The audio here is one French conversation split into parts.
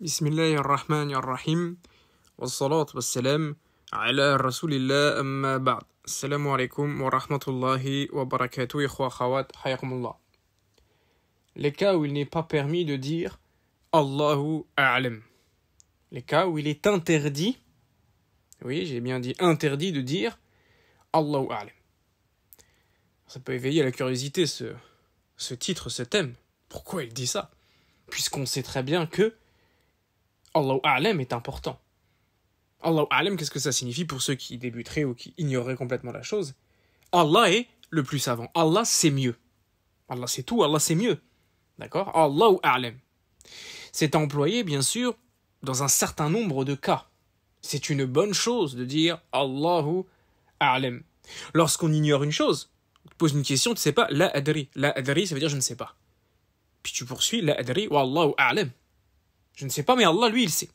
Bismillah ar-Rahman ar-Rahim. Wa salat wa salam ala rasulillah amma ba'd. Assalamu alaikum wa rahmatullahi wa barakatuh. Ikhwa khawat, hayakumullah. Les cas où il n'est pas permis de dire Allahu a'lam. Les cas où il est interdit, oui, j'ai bien dit interdit de dire Allahu a'lam. Ça peut éveiller la curiosité, ce, ce titre, ce thème. Pourquoi il dit ça Puisqu'on sait très bien que Allahu alem est important. Allahu alem, qu'est-ce que ça signifie pour ceux qui débuteraient ou qui ignoreraient complètement la chose Allah est le plus savant. Allah, c'est mieux. Allah, c'est tout. Allah, c'est mieux. D'accord Allahu alem. C'est employé, bien sûr, dans un certain nombre de cas. C'est une bonne chose de dire Allahu alem. Lorsqu'on ignore une chose, tu poses une question, tu ne sais pas, la adri. La adri, ça veut dire je ne sais pas. Puis tu poursuis, la adri, Allahu alem. Je ne sais pas, mais Allah, lui, il sait.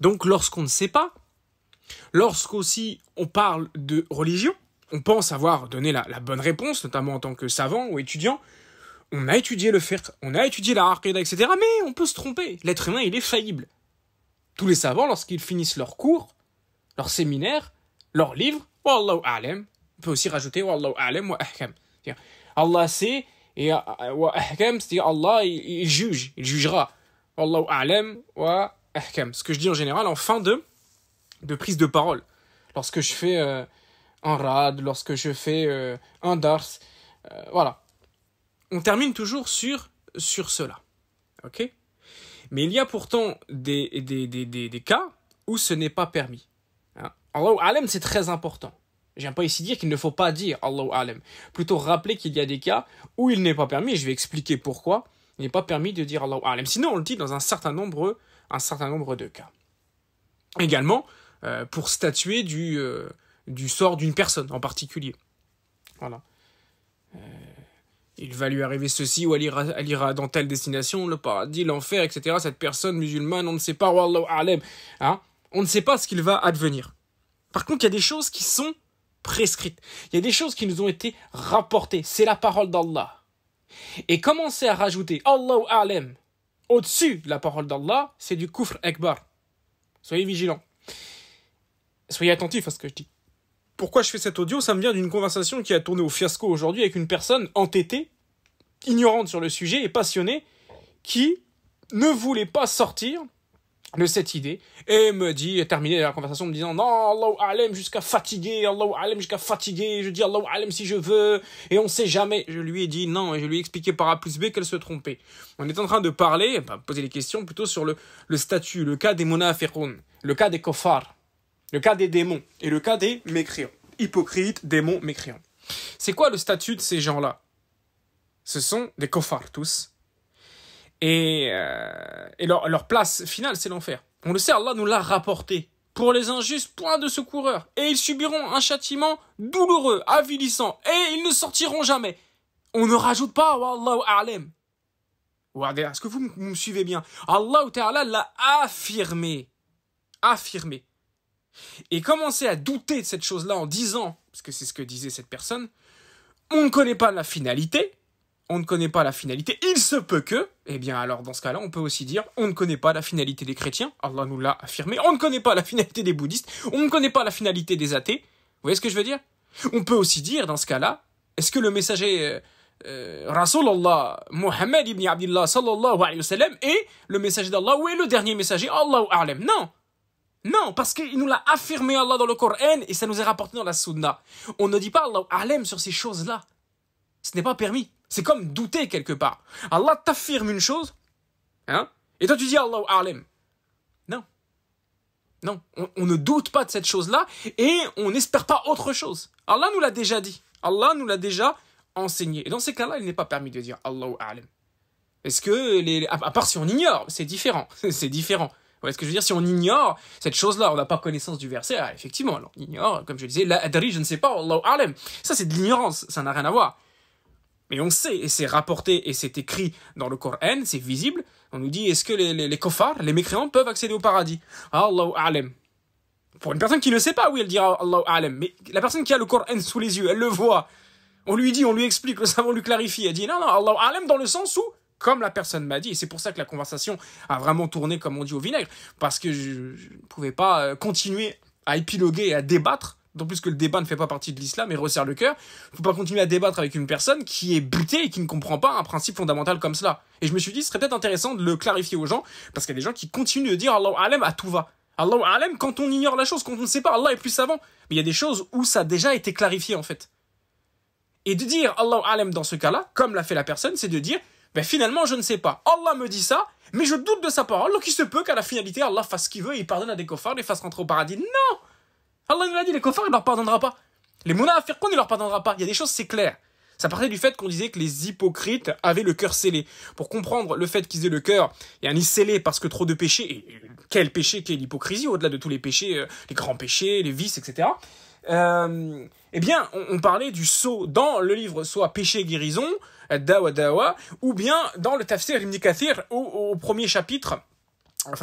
Donc lorsqu'on ne sait pas, lorsqu'aussi on parle de religion, on pense avoir donné la, bonne réponse, notamment en tant que savant ou étudiant, on a étudié le fait, on a étudié la etc. Mais on peut se tromper, l'être humain, il est faillible. Tous les savants, lorsqu'ils finissent leur cours, leur séminaire, leur livre, on peut aussi rajouter wa Ahkam. Allah sait, et euh, euh, Allah, il, juge, il jugera. Ce que je dis en général en fin de, de prise de parole. Lorsque je fais euh, un rad, lorsque je fais un dars, voilà. On termine toujours sur, sur cela. Ok Mais il y a pourtant des, des, cas où ce n'est pas permis. Hein? Allah a'lam, c'est très important. J'aime pas ici dire qu'il ne faut pas dire Allahu Alem. Plutôt rappeler qu'il y a des cas où il n'est pas permis, et je vais expliquer pourquoi il n'est pas permis de dire Allahu Alem. Sinon, on le dit dans un certain nombre, un certain nombre de cas. Également, euh, pour statuer du, euh, du sort d'une personne en particulier. Voilà. Euh, il va lui arriver ceci ou elle ira, dans telle destination, le paradis, l'enfer, etc. Cette personne musulmane, on ne sait pas, Wallahu Alam. Hein on ne sait pas ce qu'il va advenir. Par contre, il y a des choses qui sont Prescrite. Il y a des choses qui nous ont été rapportées. C'est la parole d'Allah. Et commencer à rajouter Allahu Alem au-dessus de la parole d'Allah, c'est du kufr akbar. Soyez vigilants. Soyez attentifs à ce que je dis. Pourquoi je fais cet audio Ça me vient d'une conversation qui a tourné au fiasco aujourd'hui avec une personne entêtée, ignorante sur le sujet et passionnée, qui ne voulait pas sortir de cette idée et me dit terminer la conversation me disant non Allahu alem jusqu'à fatiguer Allahu alem jusqu'à fatiguer je dis Allahu alem si je veux et on sait jamais je lui ai dit non et je lui ai expliqué par A plus B qu'elle se trompait on est en train de parler poser des questions plutôt sur le, le statut le cas des munafiqun le cas des kofar le cas des démons et le cas des mécréants hypocrites démons mécréants c'est quoi le statut de ces gens-là ce sont des kofar tous et, euh, leur, place finale, c'est l'enfer. On le sait, Allah nous l'a rapporté. Pour les injustes, point de secoureur. Et ils subiront un châtiment douloureux, avilissant. Et ils ne sortiront jamais. On ne rajoute pas, Wallahu A'lam. Est-ce que vous me suivez bien Allah Ta'ala l'a affirmé. Affirmé. Et commencer à douter de cette chose-là en disant, parce que c'est ce que disait cette personne, on ne connaît pas la finalité, on ne connaît pas la finalité, il se peut que, eh bien alors dans ce cas-là, on peut aussi dire on ne connaît pas la finalité des chrétiens, Allah nous l'a affirmé, on ne connaît pas la finalité des bouddhistes, on ne connaît pas la finalité des athées. Vous voyez ce que je veux dire On peut aussi dire dans ce cas-là, est-ce que le messager euh, euh Rasulallah Muhammad ibn Abdullah sallallahu alayhi wa sallam est le messager d'Allah ou est le dernier messager Allahu alem? Non non, parce qu'il nous l'a affirmé Allah dans le Coran et ça nous est rapporté dans la Sunna. On ne dit pas Allah alem sur ces choses-là. Ce n'est pas permis. C'est comme douter quelque part. Allah t'affirme une chose, hein, et toi tu dis Allahu Alem. Non. Non, on, ne doute pas de cette chose-là et on n'espère pas autre chose. Allah nous l'a déjà dit. Allah nous l'a déjà enseigné. Et dans ces cas-là, il n'est pas permis de dire Allahu Alem. Est-ce que, les, à, part si on ignore, c'est différent. c'est différent. Vous ce que je veux dire Si on ignore cette chose-là, on n'a pas connaissance du verset, ah, effectivement, alors on ignore, comme je disais, la adri, je ne sais pas, Allahu Alem. Ça, c'est de l'ignorance, ça n'a rien à voir. Mais on sait, et c'est rapporté, et c'est écrit dans le Coran, c'est visible. On nous dit, est-ce que les, les, les mécréants, peuvent accéder au paradis ah, Allahu A'lam. Pour une personne qui ne sait pas, oui, elle dira Allahu A'lam. Mais la personne qui a le Coran sous les yeux, elle le voit. On lui dit, on lui explique, le savant lui clarifie. Elle dit, non, non, Allahu A'lam dans le sens où, comme la personne m'a dit, et c'est pour ça que la conversation a vraiment tourné, comme on dit, au vinaigre, parce que je ne pouvais pas euh, continuer à épiloguer et à débattre d'autant plus que le débat ne fait pas partie de l'islam et resserre le cœur. Faut pas continuer à débattre avec une personne qui est butée et qui ne comprend pas un principe fondamental comme cela. Et je me suis dit, ce serait peut-être intéressant de le clarifier aux gens, parce qu'il y a des gens qui continuent de dire Allah Alem à tout va. Allah Alem quand on ignore la chose, quand on ne sait pas, Allah est plus savant. Mais il y a des choses où ça a déjà été clarifié en fait. Et de dire Allah Alem dans ce cas-là, comme l'a fait la personne, c'est de dire ben finalement je ne sais pas. Allah me dit ça, mais je doute de sa parole, donc il se peut qu'à la finalité Allah fasse ce qu'il veut et il pardonne à des coffres et fasse rentrer au paradis. Non Allah nous l'a dit, les koffars, il leur pardonnera pas. Les il leur pardonnera pas. Il y a des choses, c'est clair. Ça partait du fait qu'on disait que les hypocrites avaient le cœur scellé. Pour comprendre le fait qu'ils aient le cœur, et un scellé parce que trop de péchés, et quel péché qu'est l'hypocrisie, au-delà de tous les péchés, euh, les grands péchés, les vices, etc. Euh, eh bien, on, parlait du saut dans le livre soit Péché guérison, euh, Dawa Dawa, ou bien dans le tafsir Ibn au premier chapitre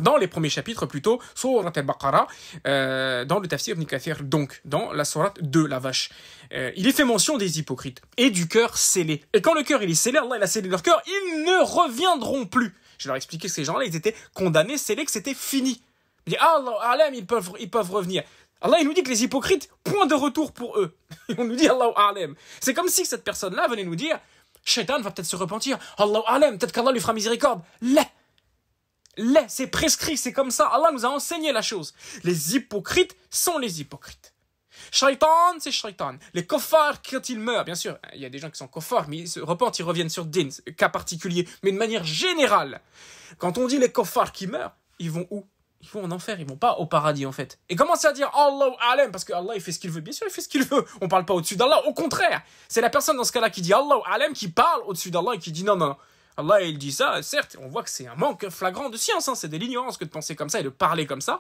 dans les premiers chapitres plutôt, Surat al-Baqarah, euh, dans le tafsir Ibn donc, dans la Surat 2, la vache. Euh, il est fait mention des hypocrites et du cœur scellé. Et quand le cœur il est scellé, Allah il a scellé leur cœur, ils ne reviendront plus. Je leur ai expliqué que ces gens-là, ils étaient condamnés, scellés, que c'était fini. Il dit, ah, Allah, ils peuvent, ils peuvent revenir. Allah, il nous dit que les hypocrites, point de retour pour eux. on nous dit, Allah, C'est comme si cette personne-là venait nous dire, Shaitan va peut-être se repentir. Allah, peut-être qu'Allah lui fera miséricorde l'est, c'est prescrit, c'est comme ça. Allah nous a enseigné la chose. Les hypocrites sont les hypocrites. Shaitan, c'est shaitan. Les koffars, quand ils meurent, bien sûr, il y a des gens qui sont koffars, mais ils se repentent, ils reviennent sur din, cas particulier, mais de manière générale. Quand on dit les koffars qui meurent, ils vont où ils vont en enfer, ils vont pas au paradis en fait. Et commencez à dire ou Alem parce que Allah il fait ce qu'il veut. Bien sûr, il fait ce qu'il veut. On parle pas au-dessus d'Allah, au contraire. C'est la personne dans ce cas-là qui dit ou Alem qui parle au-dessus d'Allah et qui dit non, non. Allah, il dit ça, certes, on voit que c'est un manque flagrant de science, hein, c'est de l'ignorance que de penser comme ça et de parler comme ça.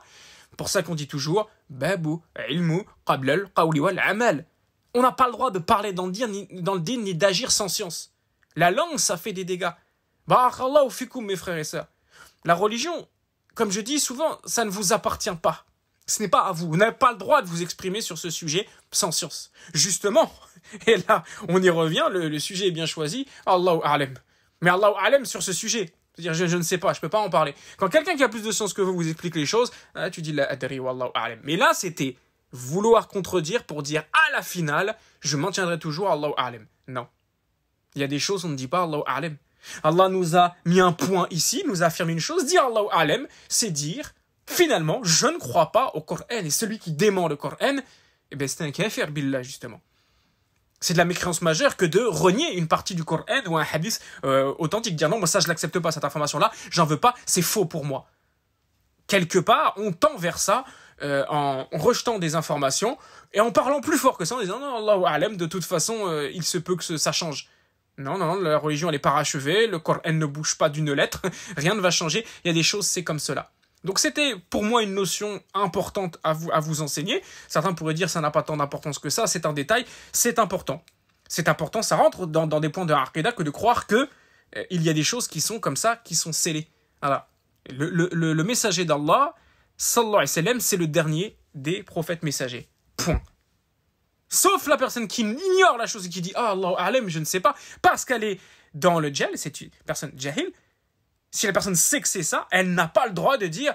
Pour ça qu'on dit toujours, babou, il qablal, qawli wal amal. On n'a pas le droit de parler dans le ni, ni d'agir sans science. La langue, ça fait des dégâts. ou Fikoum, mes frères et sœurs. La religion, comme je dis souvent, ça ne vous appartient pas. Ce n'est pas à vous. Vous n'avez pas le droit de vous exprimer sur ce sujet sans science. Justement, et là, on y revient, le, sujet est bien choisi. Allahu mais Allah Alem sur ce sujet. C'est-à-dire, je, ne sais pas, je ne peux pas en parler. Quand quelqu'un qui a plus de sens que vous vous explique les choses, euh, tu dis la adri wallahu Mais là, c'était vouloir contredire pour dire à la finale, je m'en tiendrai toujours Allahu alem. Non. Il y a des choses on ne dit pas Allahu alem. Allah nous a mis un point ici, nous a affirmé une chose, dire Allahu alem, c'est dire finalement, je ne crois pas au Coran et celui qui dément le Coran, eh ben c'est un kafir billah justement c'est de la mécréance majeure que de renier une partie du Coran ou un hadith euh, authentique. Dire non, moi ça je l'accepte pas, cette information-là, j'en veux pas, c'est faux pour moi. Quelque part, on tend vers ça euh, en rejetant des informations et en parlant plus fort que ça, en disant non, Allahu Alem, de toute façon, euh, il se peut que ça change. Non, non, la religion elle est parachevée, le Coran ne bouge pas d'une lettre, rien ne va changer, il y a des choses, c'est comme cela. Donc c'était pour moi une notion importante à vous, enseigner. Certains pourraient dire ça n'a pas tant d'importance que ça, c'est un détail, c'est important. C'est important, ça rentre dans, des points de Harkeda que de croire que eh, il y a des choses qui sont comme ça, qui sont scellées. Voilà. Le, messager d'Allah, sallallahu alayhi wa sallam, c'est le dernier des prophètes messagers. Point. Sauf la personne qui ignore la chose et qui dit Ah, oh, Allah, je ne sais pas, parce qu'elle est dans le djel, c'est une personne jahil, si la personne sait que c'est ça, elle n'a pas le droit de dire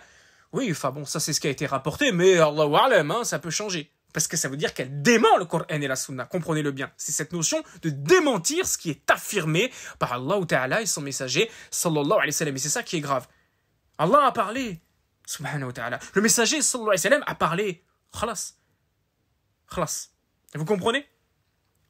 oui, enfin bon, ça c'est ce qui a été rapporté, mais Allahu Alam, hein, ça peut changer. Parce que ça veut dire qu'elle dément le Coran et la Sunna, comprenez-le bien. C'est cette notion de démentir ce qui est affirmé par Allah Ta'ala et son messager, sallallahu alayhi sallam. Et c'est ça qui est grave. Allah a parlé, subhanahu wa Le messager, sallallahu alayhi sallam, a parlé. Khlas. Khalas. Vous comprenez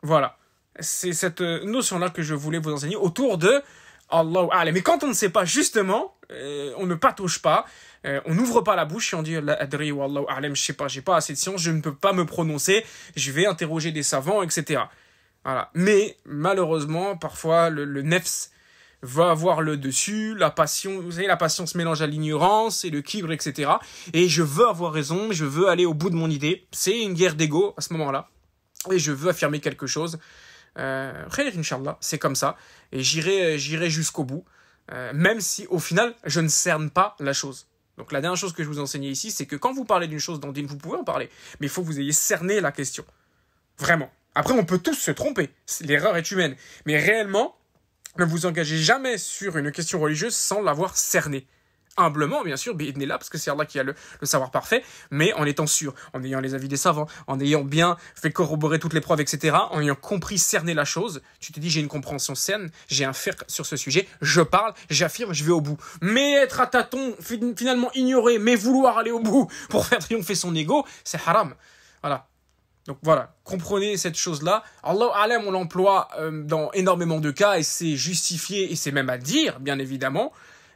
Voilà. C'est cette euh, notion-là que je voulais vous enseigner autour de Allah, Mais quand on ne sait pas, justement, euh, on ne patauge pas, euh, on n'ouvre pas la bouche et on dit Adri ou Allahu je sais pas, j'ai pas assez de science, je ne peux pas me prononcer, je vais interroger des savants, etc. Voilà. Mais malheureusement, parfois, le, nefs va avoir le dessus, la passion, vous savez, la passion se mélange à l'ignorance et le kibre, etc. Et je veux avoir raison, je veux aller au bout de mon idée. C'est une guerre d'ego à ce moment-là. Et je veux affirmer quelque chose. Euh, Inch'Allah, c'est comme ça. Et j'irai, euh, j'irai jusqu'au bout, euh, même si au final, je ne cerne pas la chose. Donc la dernière chose que je vous enseignais ici, c'est que quand vous parlez d'une chose dans vous pouvez en parler, mais il faut que vous ayez cerné la question. Vraiment. Après, on peut tous se tromper, l'erreur est humaine. Mais réellement, ne vous engagez jamais sur une question religieuse sans l'avoir cernée humblement, bien sûr, là parce que c'est Allah qui a le, savoir parfait, mais en étant sûr, en ayant les avis des savants, en ayant bien fait corroborer toutes les preuves, etc., en ayant compris, cerné la chose, tu te dis, j'ai une compréhension saine, j'ai un faire sur ce sujet, je parle, j'affirme, je vais au bout. Mais être à tâtons, finalement ignorer, mais vouloir aller au bout pour faire triompher son ego, c'est haram. Voilà. Donc voilà, comprenez cette chose-là. Allah Alem, on l'emploie euh, dans énormément de cas et c'est justifié et c'est même à dire, bien évidemment,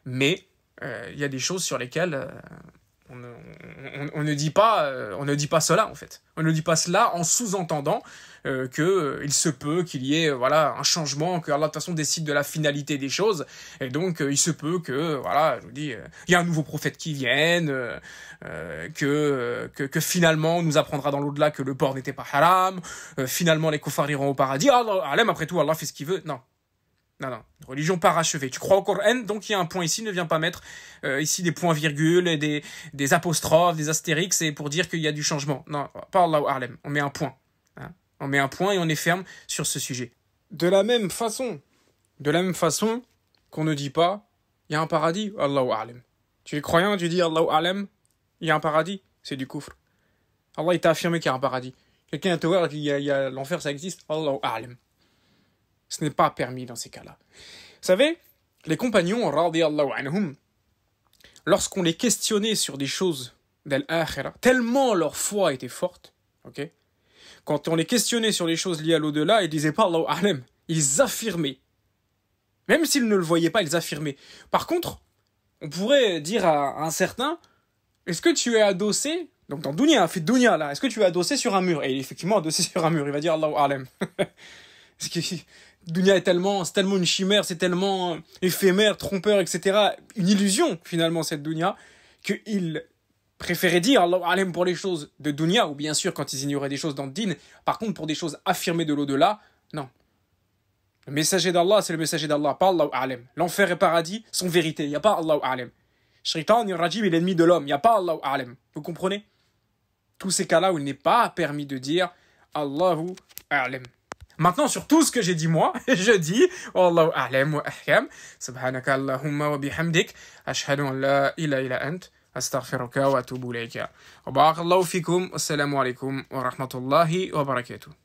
mais il euh, y a des choses sur lesquelles euh, on, ne dit pas, euh, on ne dit pas cela en fait. On ne dit pas cela en sous-entendant euh, que il se peut qu'il y ait voilà un changement, que Allah de toute façon décide de la finalité des choses, et donc il se peut que voilà, je vous dis, il y a un nouveau prophète qui vienne, que, que, que finalement on nous apprendra dans l'au-delà que le porc n'était pas haram, finalement les koufars iront au paradis. Ah, Allah, après tout, Allah fait ce qu'il veut. Non, non, non, religion parachevée. Tu crois au Coran, donc il y a un point ici, ne viens pas mettre euh, ici des points-virgules, des, des apostrophes, des astérix, C'est pour dire qu'il y a du changement. Non, pas Allahu Harlem, on met un point. Hein. On met un point et on est ferme sur ce sujet. De la même façon, de la même façon qu'on ne dit pas, il y a un paradis, Allahu Harlem. Tu es croyant, tu dis Allahu Harlem, il y a un paradis, c'est du coufre. Allah, il t'a affirmé qu'il y a un paradis. Quelqu'un te voir il y a, l'enfer, ça existe, Allahu Harlem. Ce n'est pas permis dans ces cas-là. Vous savez, les compagnons, anhum, lorsqu'on les questionnait sur des choses dal tellement leur foi était forte, ok quand on les questionnait sur les choses liées à l'au-delà, ils disaient pas Allahu Alem ». ils affirmaient. Même s'ils ne le voyaient pas, ils affirmaient. Par contre, on pourrait dire à un certain, est-ce que tu es adossé donc dans Dunya, fait Dunya là, est-ce que tu es adossé sur un mur Et effectivement adossé sur un mur, il va dire Allahu qui... Dunia est tellement, c'est tellement une chimère, c'est tellement éphémère, trompeur, etc. Une illusion, finalement, cette Dunia, qu'il préférait dire Allah pour les choses de Dunia, ou bien sûr quand ils ignoraient des choses dans din. Par contre, pour des choses affirmées de l'au-delà, non. Le messager d'Allah, c'est le messager d'Allah, pas Allah Alem. L'enfer et paradis sont vérités, il n'y a pas Allah Alem. Shaitan Rajib est l'ennemi de l'homme, il n'y a pas Allah Alem. Vous comprenez Tous ces cas-là où il n'est pas permis de dire Allahu Alem. Maintenant, sur tout ce que j'ai dit moi, je dis Wallahu a'lam wa ahkam. Subhanaka Allahumma wa bihamdik. Ashhadu an la ilaha illa ant. astaghfiruka wa atubu وأتوب Wa barakallahu fikum, فيكم والسلام wa rahmatullahi wa barakatuh.